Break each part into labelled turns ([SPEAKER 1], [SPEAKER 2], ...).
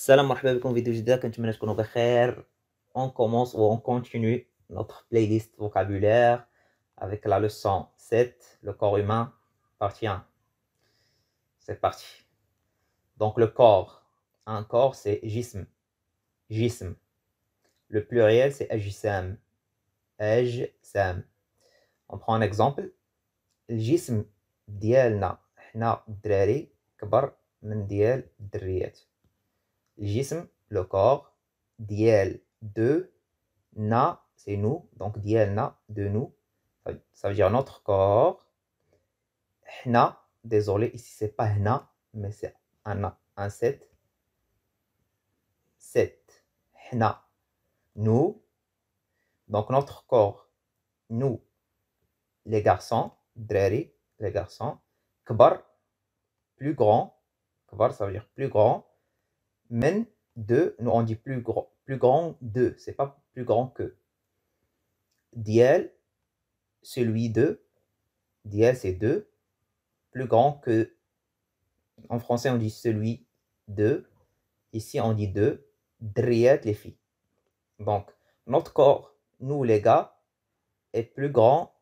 [SPEAKER 1] Salam, مرحبا بكم في فيديو جديد كنتمنى تكونوا بخير On commence ou on continue notre playlist vocabulaire avec la leçon 7 le corps humain partie 1 c'est parti donc le corps un corps c'est jism jism le pluriel c'est ajisam, ajisam. on prend un exemple Le jism, ديالنا حنا الدراري كبر من ديال الدريات jism, le corps, diel, de, na, c'est nous, donc diel, na, de nous, ça veut dire notre corps, hna, désolé, ici c'est pas hna, mais c'est un, un set. 7, hna, nous, donc notre corps, nous, les garçons, dreri les garçons, kbar, plus grand, kbar ça veut dire plus grand, men de, nous on dit plus grand, plus grand de, c'est pas plus grand que. Diel, celui de, diel c'est de, plus grand que. En français on dit celui de, ici on dit de, driet les filles. Donc, notre corps, nous les gars, est plus grand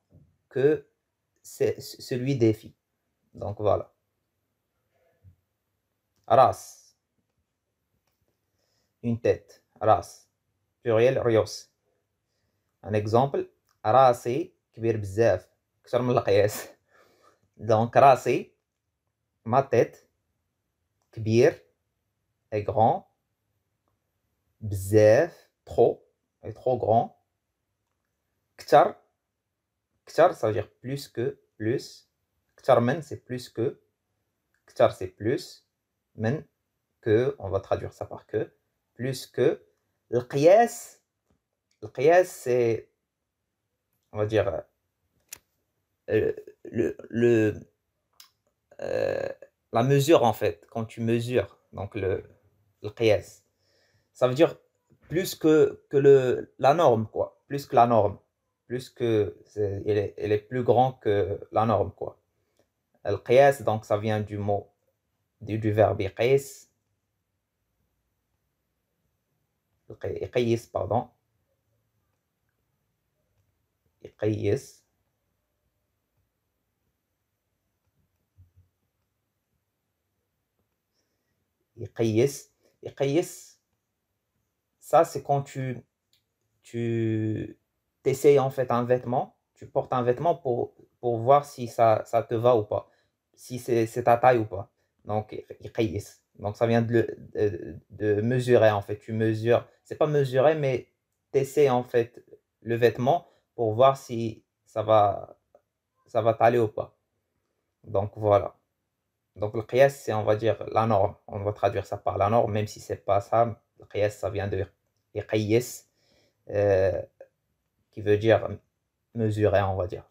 [SPEAKER 1] que celui des filles. Donc voilà. Ras une tête. Ras. Pluriel rios. Un exemple. Rasé. Kbir bzaf. kchar l'akyes. Donc, rasé. Ma tête. Kbir. Est grand. Bzaf. Trop. Est trop grand. Kchar », kchar, ça veut dire plus que. Plus. Ktar men, c'est plus que. Kchar », c'est plus. Men, que. On va traduire ça par que plus que le qiyas. Le c'est, on va dire, euh, euh, la mesure en fait, quand tu mesures, donc le, le Ça veut dire plus que, le, la norme, quoi. Plus que la norme. Plus que, elle est, plus grand que la norme, quoi. le qiyas donc ça vient du mot, du, verbe qiyas, يقيس باردون يقيس يقيس يقيس ça c'est quand tu tu t'essayes en fait un vêtement tu portes un vêtement pour pour voir si ça, te va ou pas si c'est ta taille ou pas donc il يقيس donc ça vient de, de, mesurer en fait. Tu mesures, c'est pas mesurer, mais tu en fait le vêtement pour voir si ça va ça va t'aller ou pas. Donc voilà. Donc le qiyas, c'est on va dire la norme. On va traduire ça par la norme, même si c'est pas ça. Le qiyas, ça vient de qiyas, euh, qui veut dire mesurer, on va dire.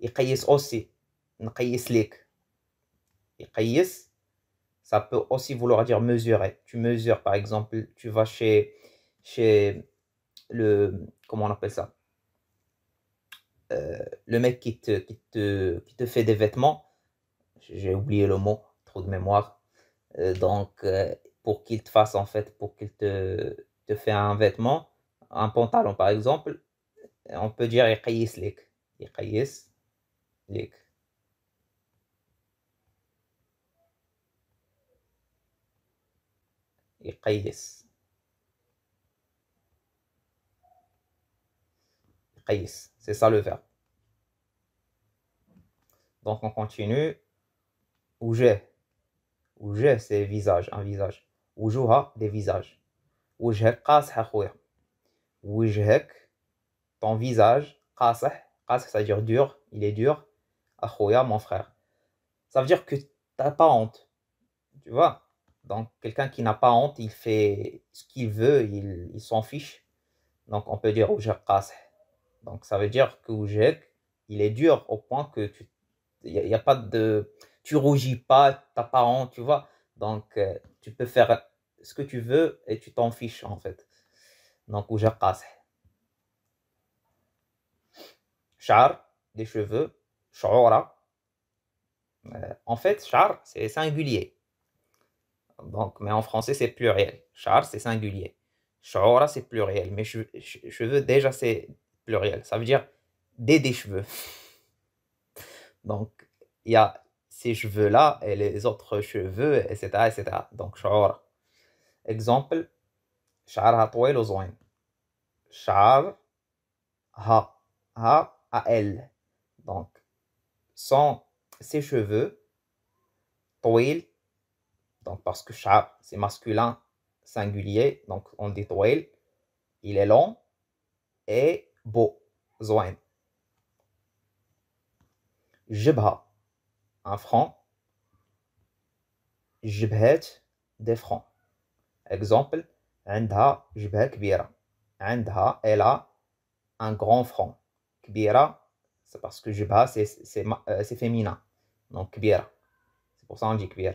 [SPEAKER 1] Iqiyas aussi. Nqiyas lik. Iqiyas, ça peut aussi vouloir dire mesurer. Tu mesures, par exemple, tu vas chez, chez le. Comment on appelle ça euh, Le mec qui te, qui, te, fait des vêtements. J'ai oublié le mot, trop de mémoire. Euh, donc, euh, pour qu'il te fasse, en fait, pour qu'il te, te fait un vêtement, un pantalon, par exemple, on peut dire il c'est ça le verbe donc on continue ou j'ai c'est visage un visage j'ai des visages وجهك قاصح اخويا وجهك ton visage قاصح قاصح ça veut dire dur il est dur اخويا mon frère ça veut dire que t'as pas honte tu vois donc, quelqu'un qui n'a pas honte, il fait ce qu'il veut, il, il s'en fiche. Donc, on peut dire Donc, ça veut dire que Oujek, il est dur au point que tu ne a, pas de. Tu rougis pas, pas honte, tu vois. Donc, euh, tu peux faire ce que tu veux et tu t'en fiches, en fait. Donc, Oujek Char, des cheveux. Euh, en fait, char, c'est singulier. Donc, mais en français, c'est pluriel. Char, c'est singulier. Shaura, c'est pluriel. Mais cheveux, déjà, c'est pluriel. Ça veut dire des, cheveux. Donc, il y a ces cheveux-là et les autres cheveux, etc. etc. Donc, shaura. Exemple, Char طويل zoin. Char ha ha a elle donc sans ses cheveux طويل donc, parce que chat c'est masculin singulier. Donc, on dit Il est long et beau. je Jibha. Un franc. Jibhet. Des francs. Exemple. عندها elle a un grand franc. « Kbira », c'est parce que jibha euh, c'est féminin donc kbira ». c'est pour ça on dit kbira ».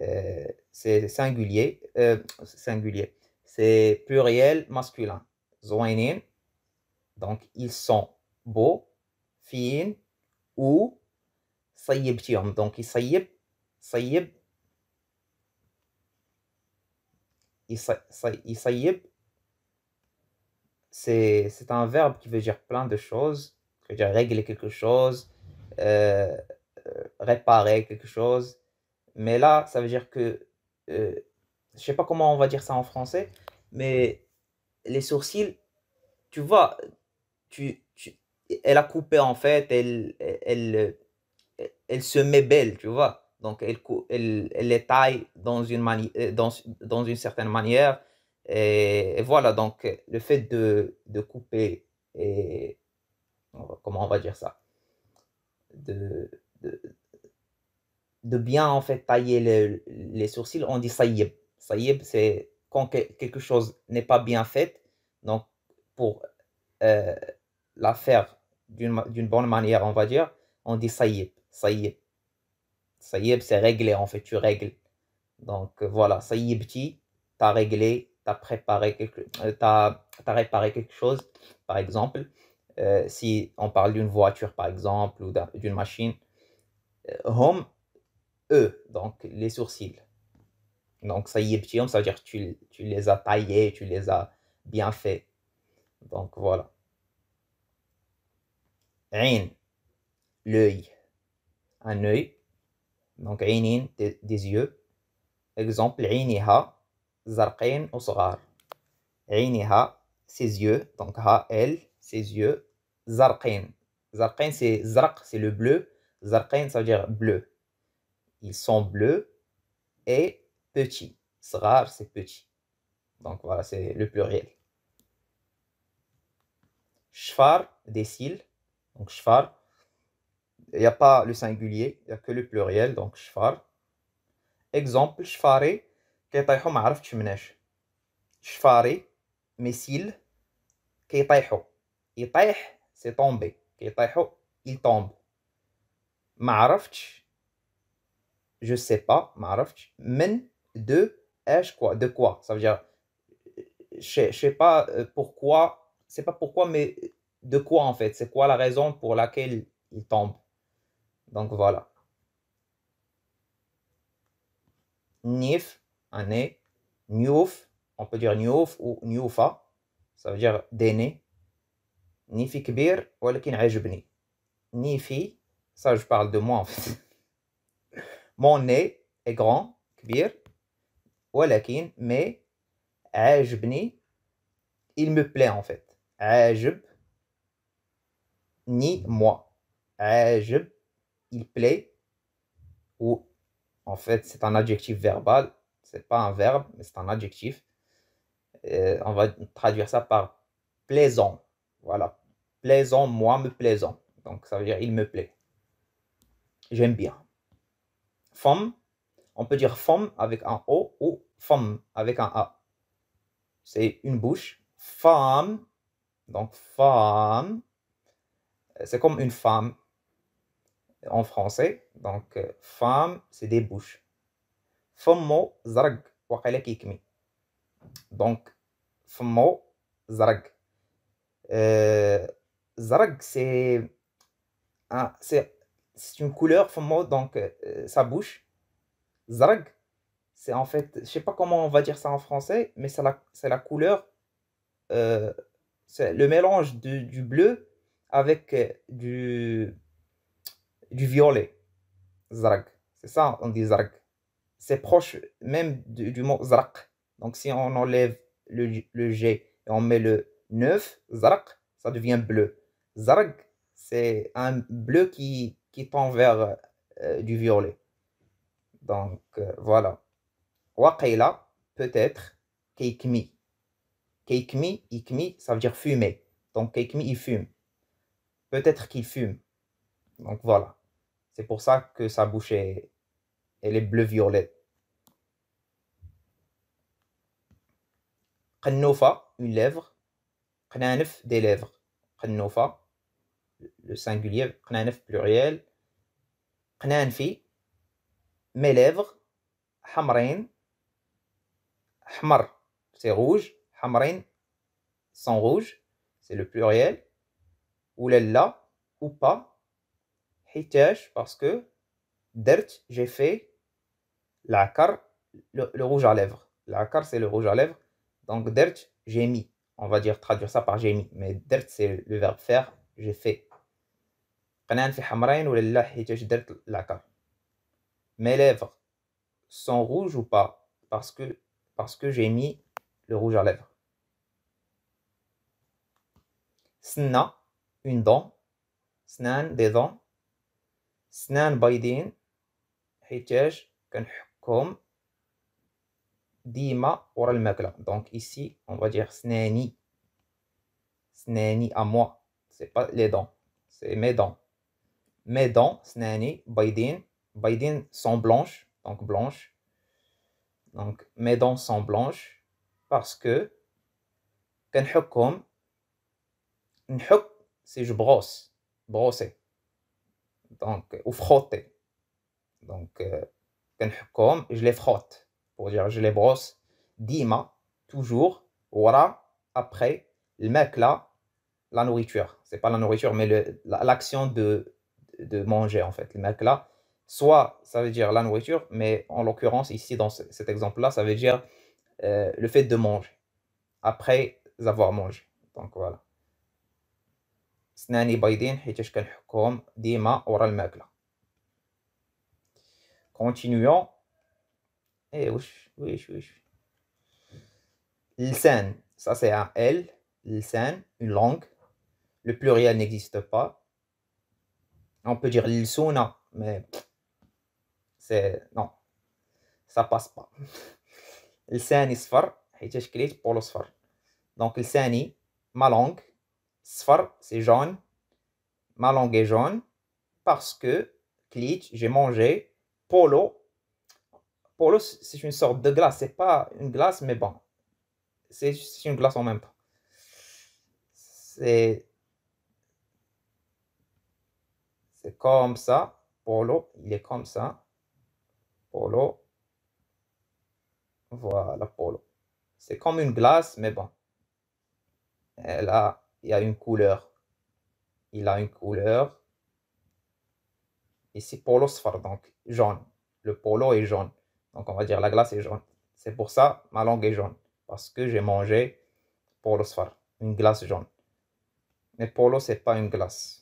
[SPEAKER 1] Euh, c'est singulier, euh, singulier, c'est pluriel masculin. donc ils sont beaux, fines ou sayyibtihum. Donc ils ils c'est un verbe qui veut dire plein de choses, qui veut dire régler quelque chose, euh, réparer quelque chose, mais là, ça veut dire que, je euh, je sais pas comment on va dire ça en français, mais les sourcils, tu vois, tu, elle a coupé en fait, elle, elle, elle, se met belle, tu vois. Donc, elle, elle, elle, les taille dans une, euh, dans, dans une certaine manière. Et, voilà, donc, le fait de, de couper, et, comment on va dire ça, de, de, de bien en fait tailler les sourcils, on dit y est c'est quand quelque chose n'est pas bien fait. Donc, pour euh, la faire d'une bonne manière, on va dire, on dit ça y est c'est régler en fait, tu règles. Donc, euh, voilà, petit tu as réglé, tu as préparé quelque, euh, réparé quelque chose, par exemple. si on parle d'une voiture, par exemple, ou d'une machine, home, E, donc les sourcils. Donc, ça y est, petit ça veut dire tu, tu les as taillés, tu les as bien faits. Donc, voilà. Ain, l'œil. Un œil. Donc, ainin, des, yeux. Exemple, ainiha, zarqain ou sghar. Ainiha, ses yeux. Donc, ha, elle, ses yeux. zarqain, zarqain c'est zarq, c'est le bleu. zarqain ça veut dire bleu ils sont bleus et petits. rare, c'est petit. Donc voilà, c'est le pluriel. Shfar, des cils. Donc shfar. Il n'y a pas le singulier, il n'y a que le pluriel, donc shfar. Exemple, shfaré, Chfaré, mes عرفتش مناش mes cils. كيطيحوا c'est c'est طومبي tombent. il tombe ما je sais pas, mais de quoi, de quoi. Ça veut dire, je sais, pas euh, pourquoi, c'est pas pourquoi, mais de quoi en fait, c'est quoi la raison pour laquelle il tombe. Donc voilà. Nif, année, niouf, on peut dire niouf ou nioufa, ça veut dire d'aîné. Nifi kbir, ou Nifi, ça je parle de moi en fait. Mon nez est grand, كبير. ولكن mais ajbni, il me plaît en fait. عاجب ni moi. ajb, il plaît ou en fait c'est un adjectif verbal, c'est pas un verbe mais c'est un adjectif. Euh, on va traduire ça par plaisant. Voilà. Plaisant, moi me plaisant. Donc ça veut dire il me plaît. J'aime bien femme, on peut dire femme avec un O ou femme avec un A. C'est une bouche. Femme, donc femme, c'est comme une femme en français. Donc euh, femme, c'est des bouches. Femme, zarg kikmi. Donc Femme, zarg. Euh, zarg, c'est c'est c'est une couleur mot, donc euh, sa bouche. Zarg, c'est en fait, je sais pas comment on va dire ça en français, mais c'est la, couleur, euh, c'est le mélange du bleu avec euh, du, du violet. Zarg, c'est ça, on dit zarg. C'est proche même du, mot zarg, Donc si on enlève le, le G et on met le neuf, zarg, ça devient bleu. Zarg, c'est un bleu qui, qui tend vers euh, euh, du violet. Donc euh, voilà. Waqila peut être keikmi. Keikmi, ikmi, ça veut dire fumer. Donc keikmi, il fume. Peut-être qu'il fume. Donc voilà. C'est pour ça que sa bouche est, elle est bleu-violet. Qannofa, une lèvre. Qnanif, des lèvres. Qannofa le singulier, qnanef pluriel, qnanfi, mes lèvres, hamrein, hmar, c'est rouge, hamrén sont rouge, c'est le pluriel, ou lella, ou pas, hitash, parce que, dert, j'ai fait, la le, le rouge à lèvres. L'akar, c'est le rouge à lèvres, donc dert, j'ai mis. On va dire traduire ça par j'ai mis, mais dert, c'est le verbe faire, j'ai fait. Rien fait hamrain ou l'Allah hitch dert laka. Mes lèvres sont rouges ou pas parce que, parce que j'ai mis le rouge à lèvres. Sna, une dent. Snan, des dents. Snan, baydin. Hitch, kan hukom. Dima, le makla. Donc ici, on va dire snani. Snani à moi. c'est pas les dents, c'est mes dents mes dents, snani, baydin. Baydin sont blanches, donc blanches. Donc mes dents sont blanches parce que comme si je brosse, brosser. Donc ou frotter. Donc comme euh, je les frotte pour dire je les brosse. Dima toujours, voilà après le mec là la nourriture. C'est pas la nourriture mais l'action de de manger, en fait, le là Soit ça veut dire la nourriture, mais en l'occurrence, ici, dans cet exemple-là, ça veut dire euh, le fait de manger, après avoir mangé. Donc voilà. Continuons. Eh wesh, ça c'est un L. L'san, une langue. Le pluriel n'existe pas. On peut dire le sauna, hein, mais c'est. Non. Ça passe pas. il صفر حيت شكليت polo صفر Donc, « le ma langue, « sfar », c'est jaune, ma langue est jaune parce que cliche, j'ai mangé polo. Polo, c'est une sorte de glace, c'est pas une glace, mais bon, c'est une glace en même temps. C'est C'est comme ça. Polo, il est comme ça. Polo. Voilà, polo. C'est comme une glace, mais bon. Et là, il y a une couleur. Il a une couleur. Ici, polo sphar, donc jaune. Le polo est jaune. Donc, on va dire la glace est jaune. C'est pour ça, ma langue est jaune. Parce que j'ai mangé polo sphar, une glace jaune. Mais polo, c'est pas une glace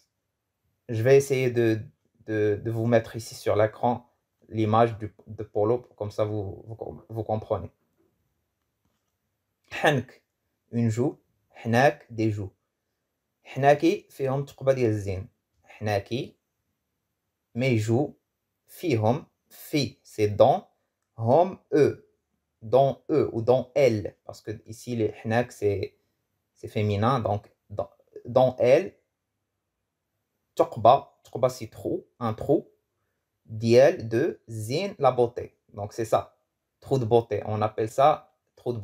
[SPEAKER 1] je vais essayer de, de, de vous mettre ici sur l'écran l'image de Polo, comme ça vous, vous, vous comprenez. Hank, une joue, حناك des joues. حناكي فيهم تقبة ديال الزين. mes joues فيهم fi c'est dans hom eux dans eux ou dans elle parce que ici les hnak c'est c'est féminin donc dans, dans elle تقبة تقبة c'est trou, un trou. de zin la la donc Donc ça ça, trou de on On ça ça trou de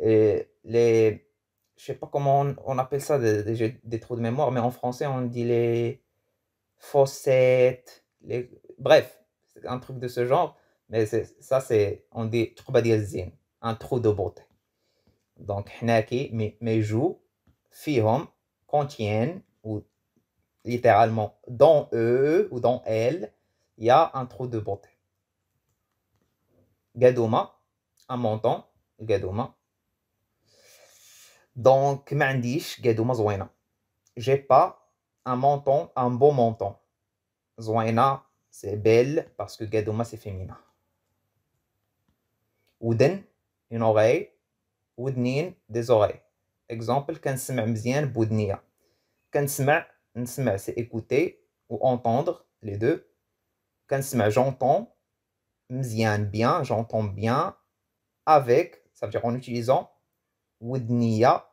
[SPEAKER 1] et les je sais pas comment on, appelle ça des, trous de mémoire mais en français on dit les fossettes les bref un truc de ce genre mais ça c'est on dit Diel zin un trou de beauté donc hnaki mais joues, joue fihom contiennent littéralement dans eux » ou dans elle, il y a un trou de beauté. Gadouma, un menton, Gadouma. Donc, Mandish, Gadouma Zouena. J'ai pas un menton, un beau menton. Zouena, c'est belle parce que Gadouma, c'est féminin. Ouden, une oreille. Oudnin, des oreilles. Exemple, Kansma bien, Boudnia. Kansma, Nsma, c'est écouter ou entendre, les deux. j'entends. Mzian, bien, j'entends bien. Avec, ça veut dire en utilisant. Woodnia,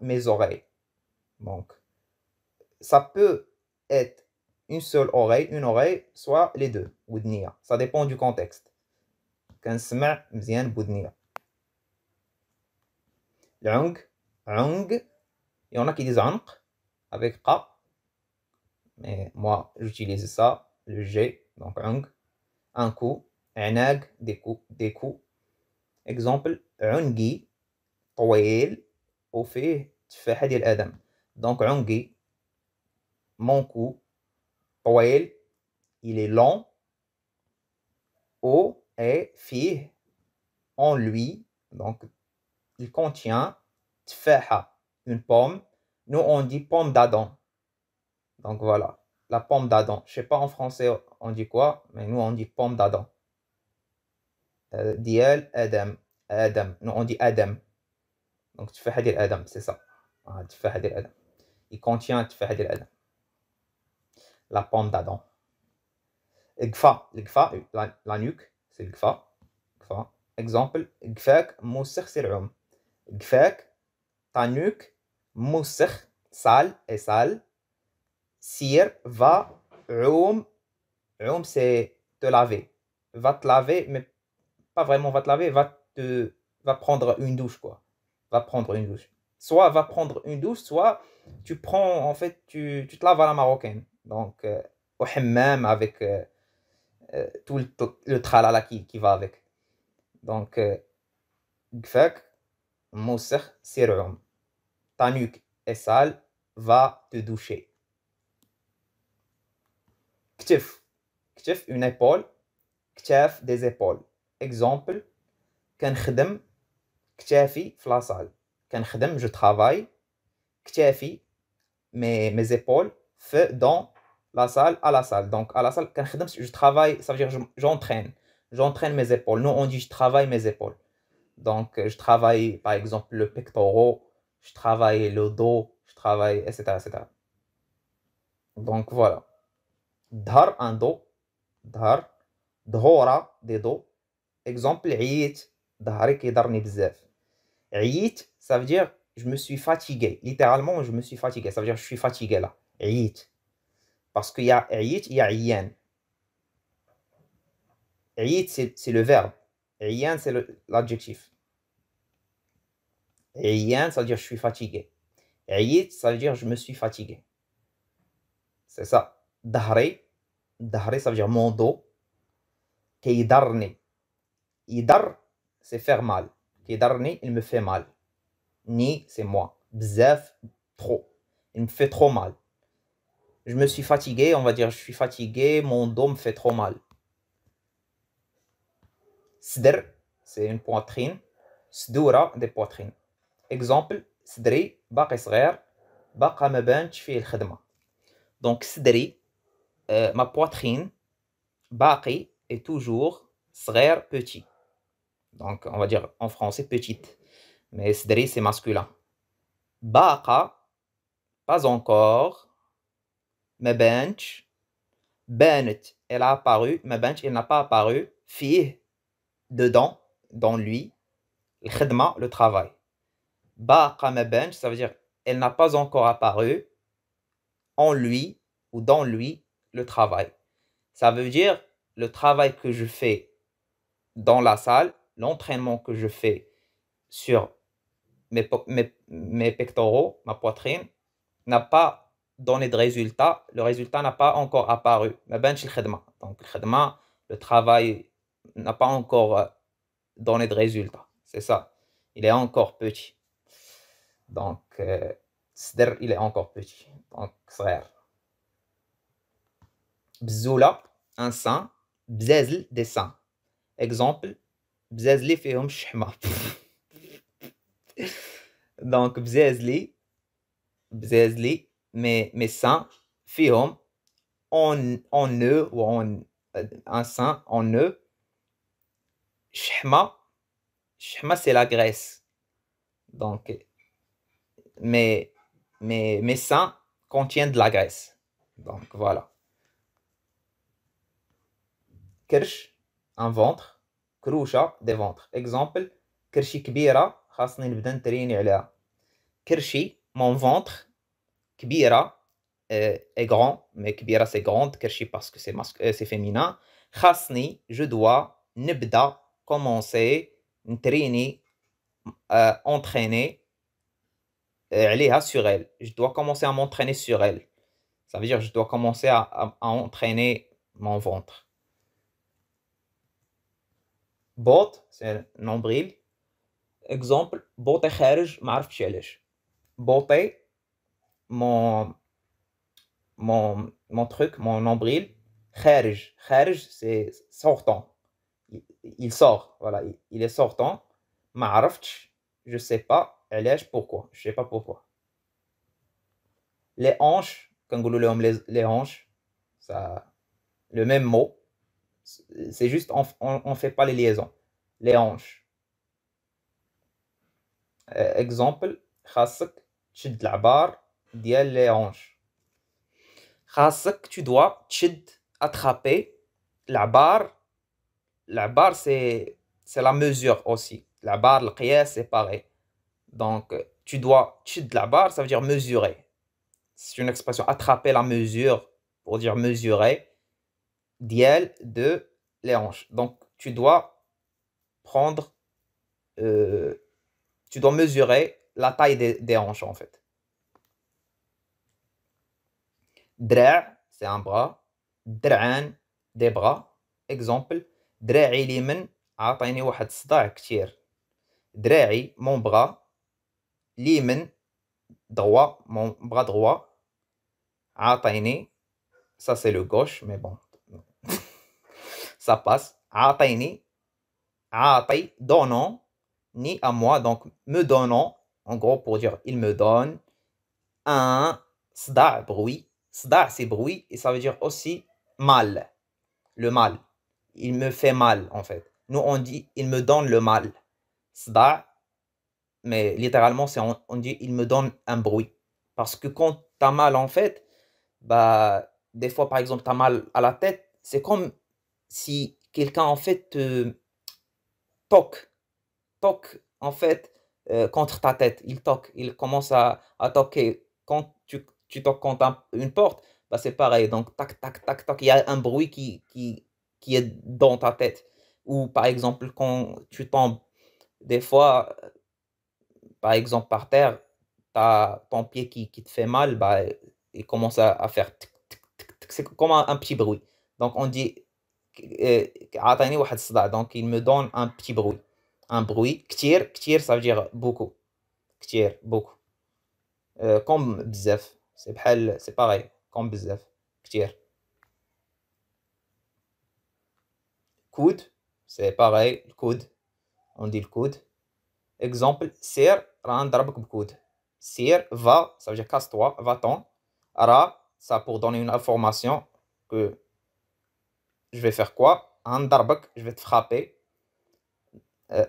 [SPEAKER 1] mes oreilles. Donc, ça peut être une seule oreille, une oreille, soit les deux, Woodnia. Ça dépend du contexte. Mzian, Langue, langue. Il y en a qui disent avec Qa. Mais moi, j'utilise ça, le G, donc Ung, un coup, Anag, des coups, des coups. Exemple, Ungi, طويل وفيه تفاحة ديال Donc donc ungi, mon cou طويل il est long O et fi. en lui donc il contient تفاحة une pomme nous, on dit pomme d'Adam. Donc voilà, la pomme d'Adam. Je ne sais pas en français on dit quoi, mais nous, on dit pomme d'Adam. Euh, Diel, Adam. Adam. Nous, on dit Adam. Donc tu fais Adam, c'est ça. Ah, tu fais Adam. Il contient tu fais Adam. La pomme d'Adam. Gfa, la, la nuque, c'est gfa. Exemple, gfak, mousser, c'est ta nuque, moussakh, sal et sale. Sir, va, oum. c'est te laver. Va te laver, mais pas vraiment va te laver, va, te, va prendre une douche, quoi. Va prendre une douche. Soit va prendre une douche, soit tu prends, en fait, tu, te laves à la marocaine. Donc, euh, au avec euh, euh, tout le, tralala qui, qui va avec. Donc, gfak, moussakh, sir, ta nuque est sale, va te doucher. Ktif. Ktif, une épaule. Ktif, des épaules. Exemple, Quand je flasal. je travaille Ktif, mes, mes épaules fait dans la salle à la salle. Donc à la salle, je travaille, ça veut dire j'entraîne. J'entraîne mes épaules. Nous, on dit je travaille mes épaules. Donc je travaille par exemple le pectoral, je travaille le dos, je travaille, etc. Donc voilà. Dhar, un dos. Dhar. Dhora, des dos. Exemple, eit, D'harik et بزاف Yit, ça veut dire je me suis fatigué littéralement je me suis fatigué ça veut dire je suis fatigué là Yit. parce qu'il y a yit, il y a yen. Yit, c'est le verbe Yen c'est l'adjectif ça veut dire je suis fatigué. ça veut dire je me suis fatigué. C'est ça. Dahre, dahre, ça veut dire mon dos. Idar, c'est faire mal. il me fait mal. Ni, c'est moi. Bzef, trop. Il me fait trop mal. Je me suis fatigué, on va dire je suis fatigué, mon dos me fait trop mal. Sder, c'est une poitrine. Sdoura, des poitrines. Exemple, sdri, baki baka me bench Donc sdri, euh, ma poitrine, baki est toujours srère petit. Donc on va dire en français petite. Mais sdri c'est masculin. Baka, pas encore, me bench, benet, elle a apparu, me bench il n'a pas apparu, fille, dedans, dans lui, le travail bench, ça veut dire elle n'a pas encore apparu en lui ou dans lui le travail. Ça veut dire le travail que je fais dans la salle, l'entraînement que je fais sur mes, pectoraux, ma poitrine, n'a pas donné de résultat. Le résultat n'a pas encore apparu. Ben, Donc, le travail n'a pas encore euh, donné de résultat. C'est ça. Il est encore petit. Donc, euh, il est encore petit. Donc, frère. Bzoula, un saint. Bzezl, des saints. Exemple, Bzezli fihum shhma. Donc, Bzezli, Bzezli, mais, mais saints, fait en, en eux, ou un euh, saint, en eux. Shhma, Shhma, c'est la graisse. Donc, mais, mes seins contiennent de la graisse. Donc voilà. Kirsch, un ventre. Kroucha, des ventres. Exemple, Kirshi Kbira, mon ventre. Kbira euh, est, grand, mais Kbira c'est grand, kersch parce que c'est euh, féminin. je dois, Nibda, commencer, euh, entraîner. Euh, elle est sur elle. Je dois commencer à m'entraîner sur elle. Ça veut dire que je dois commencer à, entraîner mon ventre. Bot, c'est un nombril. Exemple, bot mon, mon, mon truc, mon nombril. Kherj, c'est sortant. Il, sort, voilà, il, est sortant. Marf, je sais pas. Lèche, pourquoi Je ne sais pas pourquoi. Les hanches, kangourou le les, hanches, ça, le même mot. C'est juste, on ne fait pas les liaisons. Les hanches. Euh, exemple, خاصك la les hanches. tu dois attraper attraper barre. La c'est c'est la mesure aussi. La barre, le القياس c'est pareil. Donc, euh, tu dois, tu de la barre, ça veut dire mesurer. C'est une expression, attraper la mesure, pour dire mesurer, diel de les hanches. Donc, tu dois prendre, euh, tu dois mesurer la taille des, hanches, en fait. Dra' c'est un bras. Dra'an, des bras. Exemple, dra'i wahad sda' ktir. Dra'i, mon bras l'Imen, droit, mon bras droit. Ataini, ça c'est le gauche, mais bon, ça passe. Ataini, Atay, donnant, ni à moi, donc me donnant, en gros pour dire il me donne, un sda, bruit. Sda, c'est bruit, et ça veut dire aussi mal, le mal. Il me fait mal, en fait. Nous, on dit il me donne le mal. Sda, mais littéralement, c'est on, dit il me donne un bruit. Parce que quand tu as mal, en fait, bah, des fois, par exemple, tu as mal à la tête, c'est comme si quelqu'un, en fait, te toque, toque, en fait, euh, contre ta tête. Il toque, il commence à, toquer. Quand tu, toques contre une porte, bah, c'est pareil. Donc, tac, tac, tac, tac, il y a un bruit qui, qui, qui est dans ta tête. Ou, par exemple, quand tu tombes, des fois, par exemple, par terre, as ton pied qui, qui, te fait mal, bah, il commence à, faire. C'est comme un, petit bruit. Donc, on dit. Euh, Donc, il me donne un petit bruit. Un bruit. Ktir, ktir, ça veut dire beaucoup. Ktir, beaucoup. Euh, comme bzef. C'est pareil. Comme bzef. Ktir. Coude. C'est pareil. coude. On dit le coude. Exemple. Serre. Ra, bkoud. Sir, va, ça veut dire casse-toi, va-t'en. Ra, ça pour donner une information que je vais faire quoi. Ndrabek, je vais te frapper. Euh,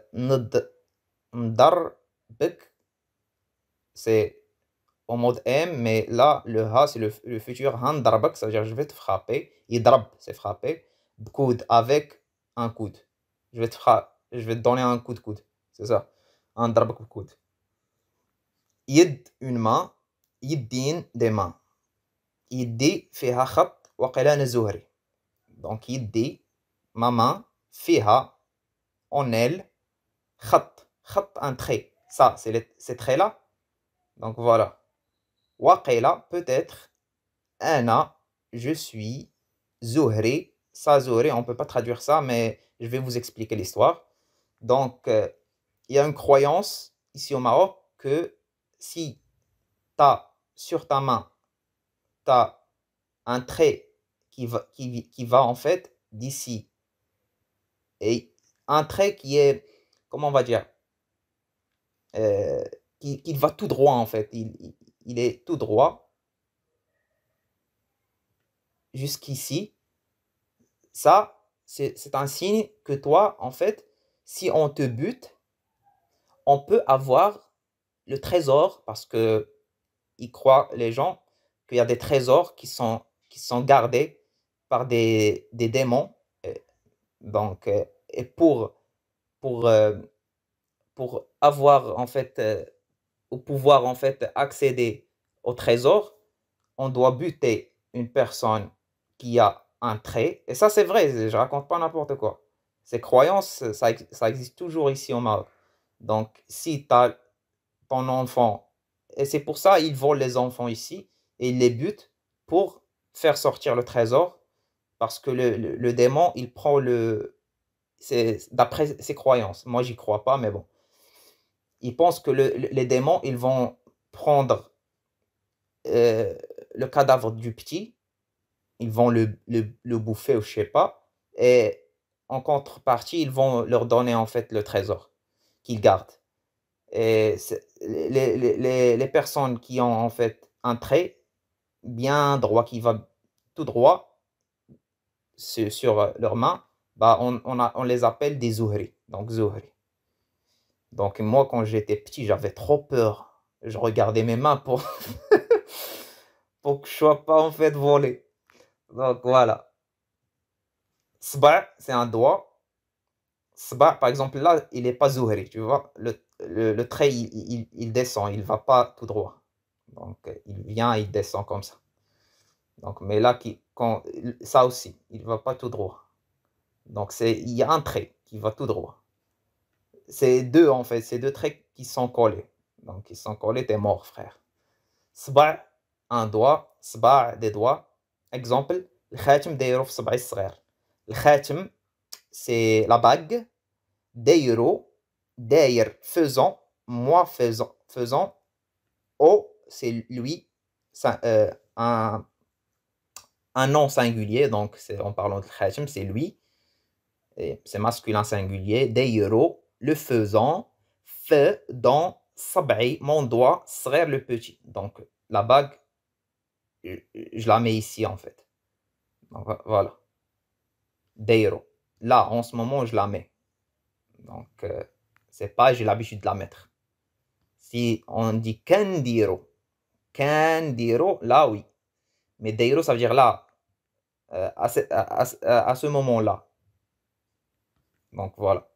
[SPEAKER 1] Ndarbek, c'est au mode M, mais là, le ha, c'est le, futur handarbak, ça veut dire je vais te frapper. Idrab, c'est frapper. Bkoud, avec un coude. Je vais te je vais te donner un coup de coude. C'est ça. Handarbak, coude. « Yed une main idin des mains فيها خط وقلان الزهري donc يدي ma main فيها en elle خط un trait ça c'est les, là donc voilà وقيل peut-être أنا je suis زهري ça on peut pas traduire ça mais je vais vous expliquer l'histoire donc euh, il y a une croyance ici au Maroc que si tu as sur ta main, tu as un trait qui va, qui, va en fait d'ici. Et un trait qui est, comment on va dire, euh, qui, va tout droit en fait. Il, il est tout droit jusqu'ici. Ça, c'est un signe que toi, en fait, si on te bute, on peut avoir le trésor, parce que ils croient, les gens, qu'il y a des trésors qui sont, qui sont gardés par des, des démons. Donc, euh, et pour, pour, euh, pour avoir, en fait, euh, ou pouvoir, en fait, accéder au trésor, on doit buter une personne qui a un trait. Et ça, c'est vrai, je raconte pas n'importe quoi. Ces croyances, ça, ça existe toujours ici au Maroc. Donc, si tu as enfant. Et c'est pour ça ils volent les enfants ici et ils les butent pour faire sortir le trésor parce que le, démon, il prend le... c'est D'après ses croyances. Moi, j'y crois pas, mais bon. Il pense que le, les démons, ils vont prendre euh, le cadavre du petit, ils vont le, bouffer ou je sais pas, et en contrepartie, ils vont leur donner en fait le trésor qu'ils gardent. Et les, les, les, personnes qui ont en fait un trait bien droit qui va tout droit sur euh, leurs mains, bah on, on, on les appelle des Zuhri. Donc, Zuhri. Donc, moi, quand j'étais petit, j'avais trop peur. Je regardais mes mains pour, pour que je ne sois pas en fait volé. Donc, voilà. Sbar, c'est un doigt. Sbar, par exemple, là, il n'est pas Zuhri, tu vois. Le, le, trait, il, descend, il ne va pas tout droit. Donc, il vient, il descend comme ça. Donc, mais là, qui, quand, ça aussi, il ne va pas tout droit. Donc, il y a un trait qui va tout droit. C'est deux, en fait, c'est deux traits qui sont collés. Donc, ils sont collés, t'es mort, frère. Sba, un doigt. Sba, des doigts. Exemple, le khatim dayro sba Le khatim, c'est la bague. euros. D'ailleurs, faisant, moi faisant, faisant, oh, c'est lui, euh, un, nom singulier, donc en parlant de Khachem, c'est lui, c'est masculin singulier, d'ailleurs, oh, le faisant, fait dans sab'i, mon doigt, serait le petit. Donc la bague, je, la mets ici en fait. voilà. D'ailleurs, oh, là en ce moment, je la mets. Donc. Euh, c'est pas j'ai l'habitude de la mettre. Si on dit kendiro, kendiro, là oui. Mais deiro, ça veut dire là, euh, à, ce, euh, à, ce moment-là. Donc voilà.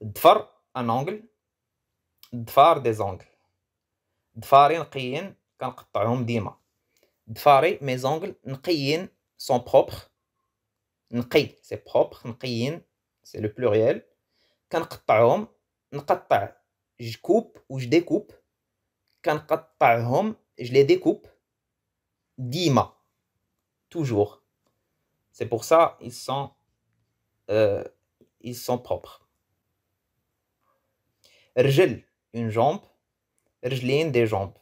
[SPEAKER 1] Dfar, un angle. Dfar, des angles. quand nqiyin, kanqatta'hom dima. Dfari, mes angles, nqiyin, sont propres. Nqi, c'est propre. Nqiyin, c'est le pluriel. Je je ou ou je je les découpe, je les toujours c'est pour ça ils sont euh, ils sont propres رجل une jambe رجلين des jambes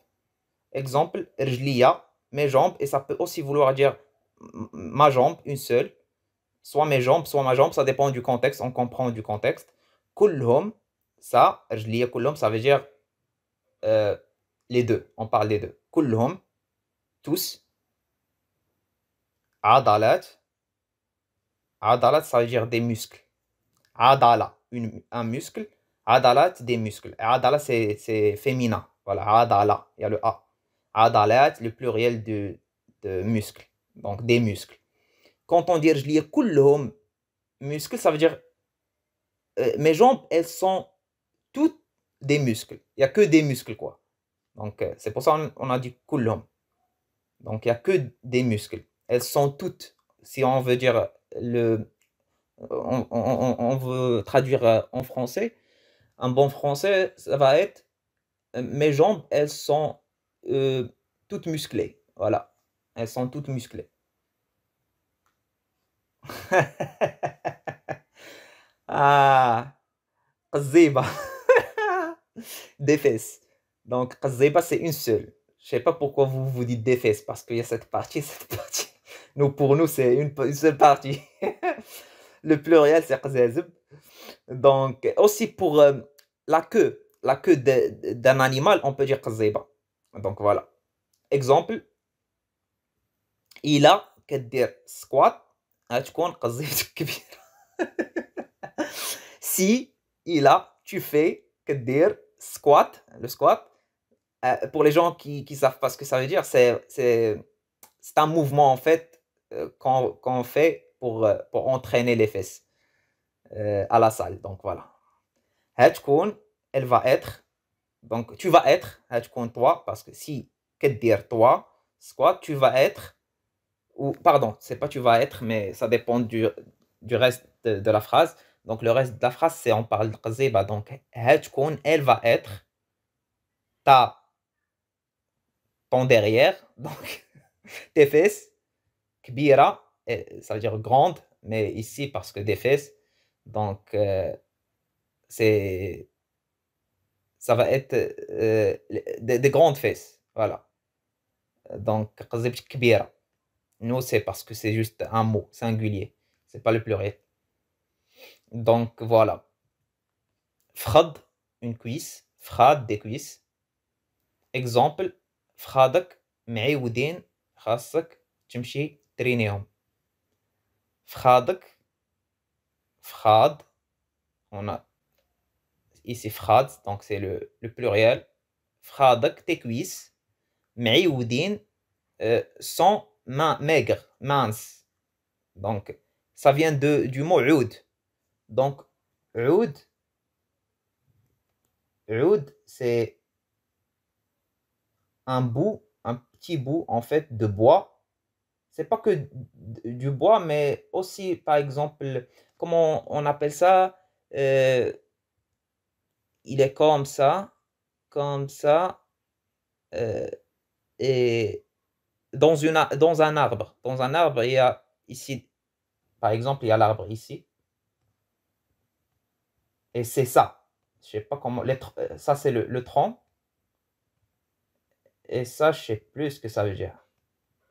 [SPEAKER 1] exemple رجليا mes jambes et ça peut aussi vouloir dire ma jambe une seule soit mes jambes soit ma jambe ça dépend du contexte on comprend du contexte كلهم ça ça veut dire euh، les deux on parle des deux tous Adalat, adalat ça veut dire des muscles Adala, un muscle Adalat, des muscles Adala c'est, féminin voilà adala. il y a le A Adalat, le pluriel de, muscle. muscles donc des muscles quand on dit رجلية كلهم muscles ça veut dire euh, mes jambes, elles sont toutes des muscles. Il n'y a que des muscles, quoi. Donc, euh, c'est pour ça qu'on a dit coulomb. Donc, il n'y a que des muscles. Elles sont toutes, si on veut dire euh, le. On, veut traduire en français. Un bon français, ça va être mes jambes, elles sont toutes musclées. Voilà. Elles sont toutes musclées. Ah, des fesses. Donc, Qaziba, c'est une seule. Je sais pas pourquoi vous vous dites des fesses, parce qu'il y a cette partie, cette partie. Nous, pour nous, c'est une, seule partie. le pluriel, c'est Qazazib. Donc, aussi pour euh, la queue, la queue d'un animal, on peut dire Qaziba. Donc, voilà. Exemple. Il a Squat. Ah, tu connais dire « si il a, tu fais que dire squat, le squat. Euh, pour les gens qui ne savent pas ce que ça veut dire, c'est un mouvement en fait euh, qu'on fait pour, euh, pour entraîner les fesses à la salle. Donc voilà. Elle va être, donc tu vas être, toi, parce que si, que dire toi, squat, tu vas être, ou pardon, c'est pas tu vas être, mais ça dépend du, du reste de la phrase. Donc le reste de la phrase, c'est on parle de bah, Donc elle va être ta ton derrière, donc tes fesses, kbira, ça veut dire grande, mais ici parce que des fesses, donc euh, c'est ça va être euh, des, grandes fesses, voilà. Donc kbira. Nous c'est parce que c'est juste un mot singulier, c'est pas le pluriel. Donc voilà. Frad, une cuisse. Frad, des cuisses. Exemple, فخادك معيودين rasak, tchimchi trinium. fradak frad, on a ici frad, donc c'est le, le pluriel fradak tes cuisses معيودين euh, sont ma maigres minces donc ça vient de, du mot oud donc, oud, oud, c'est un bout, un petit bout en fait de bois. C'est pas que du bois, mais aussi par exemple, comment on appelle ça euh, Il est comme ça, comme ça, euh, et dans, une, dans un arbre. Dans un arbre, il y a ici, par exemple, il y a l'arbre ici. Et c'est ça. Je sais pas comment. Les, euh, ça, c'est le, tronc. Et ça, je sais plus ce que ça veut dire.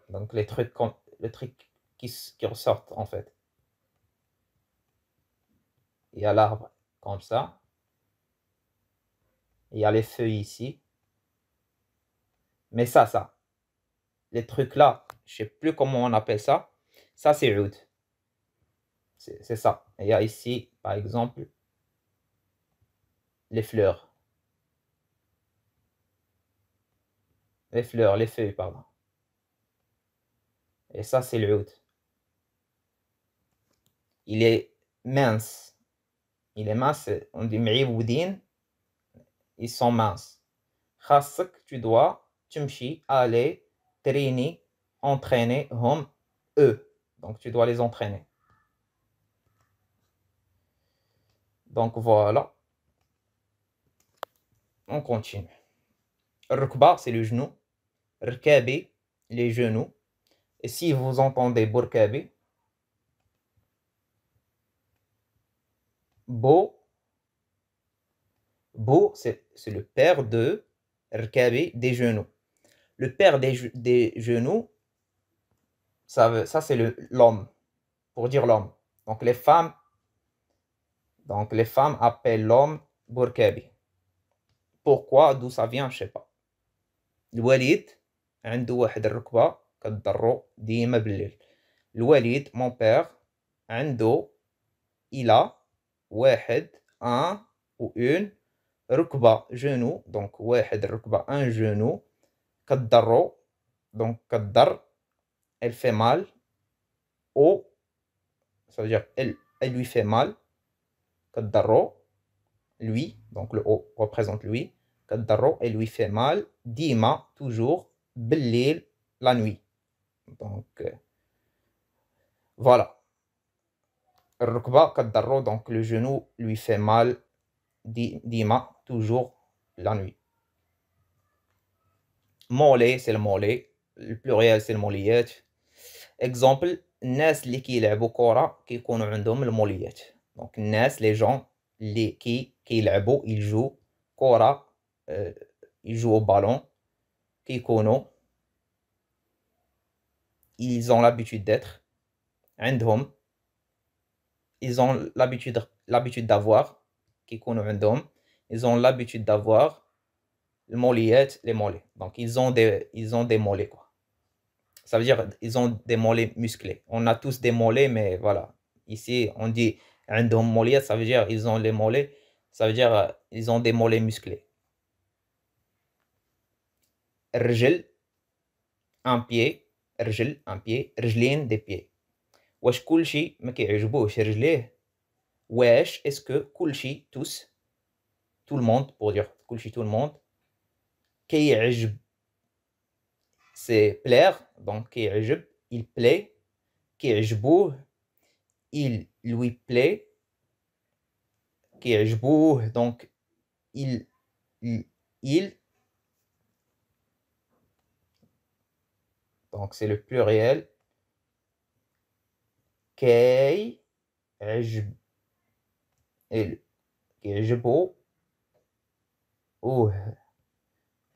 [SPEAKER 1] Donc, les trucs, le truc qui, qui ressortent, en fait. Il y a l'arbre comme ça. Il y a les feuilles ici. Mais ça, ça. Les trucs là, je sais plus comment on appelle ça. Ça, c'est root. C'est ça. il y a ici, par exemple, les fleurs. Les fleurs, les feuilles, pardon. Et ça, c'est le Il est mince. Il est mince. On dit m'iboudin. Ils sont minces. que tu dois, aller, entraîner, hum, eux. Donc, tu dois les entraîner. Donc, voilà on continue. Rukba, c'est le genou. Rkabe, les genoux. Et si vous entendez Burkabe, Bo, Bo, c'est le père de Rkabe, des genoux. Le père des, genoux, ça, ça c'est l'homme, pour dire l'homme. Donc les femmes, donc les femmes appellent l'homme Burkabi pourquoi d'où ça vient je sais pas الوليد عنده واحد الركبة كضرو ديما بالليل père, مون بير عنده il a ان و اون ركبة جنو دونك واحد الركبة un genou كضرو دونك كضر elle fait mal ou ça veut dire elle, lui fait mal كضرو lui, donc le haut représente lui, Kaddaro, et lui fait mal, Dima, toujours, Bellil, la nuit. Donc, euh, voilà. Rukba, donc le genou lui fait mal, Dima, toujours, la nuit. Mole, c'est le mole. Le pluriel, c'est le moliyet. Exemple, Nas, les qui jouent au qui ont le molliyat. Donc, Nas, les gens, اللي كي كيلعبوا يلجوا كره jouent ballon كيكونوا ils ont l'habitude d'être عندهم ils ont l'habitude l'habitude d'avoir كيكونوا عندهم ils ont l'habitude d'avoir le mollet les mollets donc ils ont des ils ont des mollets quoi ça veut dire ils ont des mollets musclés on a tous des mollets mais voilà ici on dit Endomolière, hein, ça veut dire ils ont les mollets, ça veut dire euh, ils ont des mollets musclés. Rjel, un pied. Rjel, un pied. Rjelien, des pieds. Wesh kulchi, meki ijbouch rjelé. est-ce que kulchi, tous, tout le monde, pour dire kulchi, tout le monde, kei c'est plaire, donc kei il plaît, kei il lui plaît, qui je beau, donc il, il, donc c'est le pluriel, qui je beau, ou,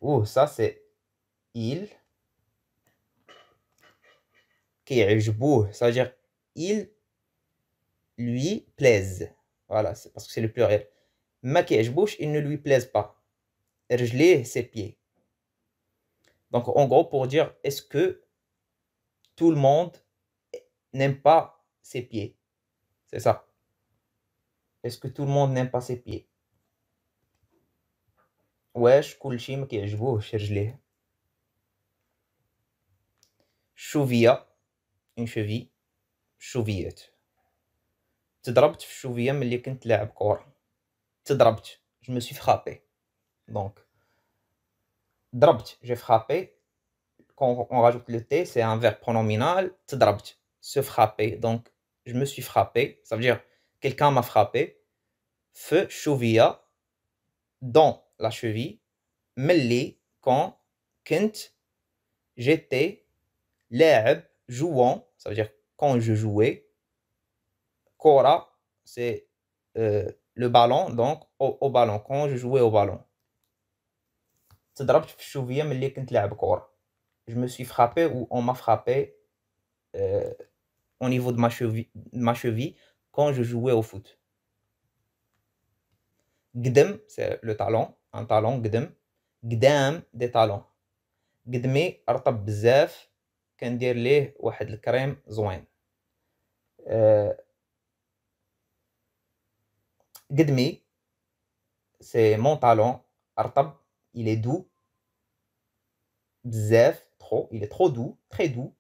[SPEAKER 1] ou ça c'est il, qui est beau, c'est-à-dire il lui plaise. Voilà, c'est parce que c'est le pluriel. Maquillage bouche, il ne lui plaise pas. Rjlé, ses pieds. Donc, en gros, pour dire, est-ce que tout le monde n'aime pas ses pieds C'est ça. Est-ce que tout le monde n'aime pas ses pieds Wesh, kulchi maquillage bouche, rjlé. Chouvia, une cheville. Chouvillette. Je me suis frappé. Donc, j'ai frappé. quand on rajoute le T, c'est un verbe pronominal, Donc, je me suis frappé, ça veut dire quelqu'un m'a frappé. Feu chouvia dans la cheville, melli, quand, j'étais, jouant, ça veut dire quand je jouais, Cora, c'est euh, le ballon, donc au, ballon, quand je jouais au ballon. Je me suis frappé ou on m'a frappé euh, au niveau de ma cheville, ma cheville quand je jouais au foot. Gdem, c'est le talon, un talon, gdem. Gdam, des talons. Gdmi, artab bzaf, kandir wahed le c'est mon talon. Artab, il est doux. Zef, trop. Il est trop doux, très doux.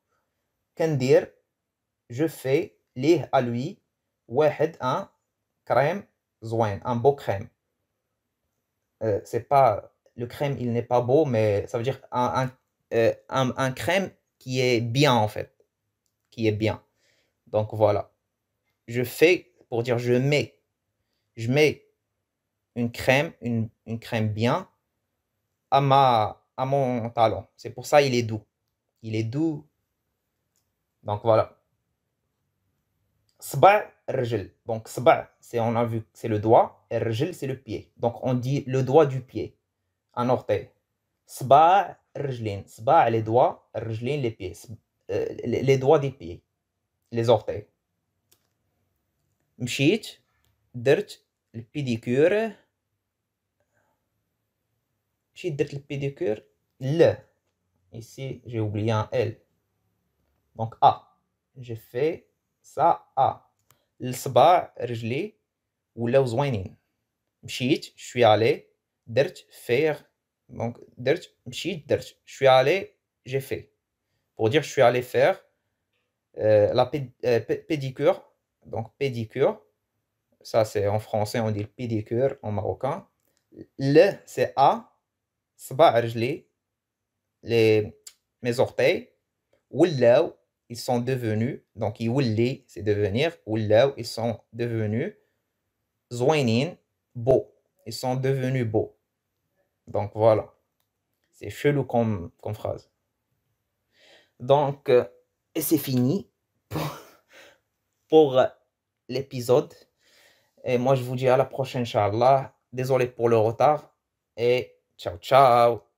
[SPEAKER 1] Kandir, je fais les à lui. un crème, zoin, un beau crème. Euh, c'est pas le crème, il n'est pas beau, mais ça veut dire euh, un crème qui est bien en fait. Qui est bien. Donc voilà. Je fais pour dire je mets je mets une crème, une, crème bien à, ma, à mon talon. C'est pour ça il est doux. Il est doux. Donc voilà. Sba rjil. Donc sba, c'est on a vu c'est le doigt, et c'est le pied. Donc on dit le doigt du pied, un orteil. Sba rjlin. Sba les doigts, rjlin les pieds. Euh, les, doigts des pieds, les orteils. Mshit, dirt البيديكور شي le pédicure. Le. ici j'ai oublié un L donc A j'ai fait ça A Le رجلي ولاو زوينين مشيت شوي علي درت suis donc درت مشيت درت شوي j'ai fait pour dire je suis allé faire euh, la euh, pédicure donc pédicure ça, c'est en français, on dit pédicure en marocain. Le, c'est A, les, mes orteils, Wullaw, ils sont devenus, donc Wulli, c'est devenir, Wullaw, ils sont devenus, Zouinin, beau. Ils sont devenus beaux. Donc voilà. C'est chelou comme, phrase. Donc, euh, et c'est fini pour euh, l'épisode. Et moi, je vous dis à la prochaine, Inch'Allah. Désolé pour le retard. Et ciao, ciao.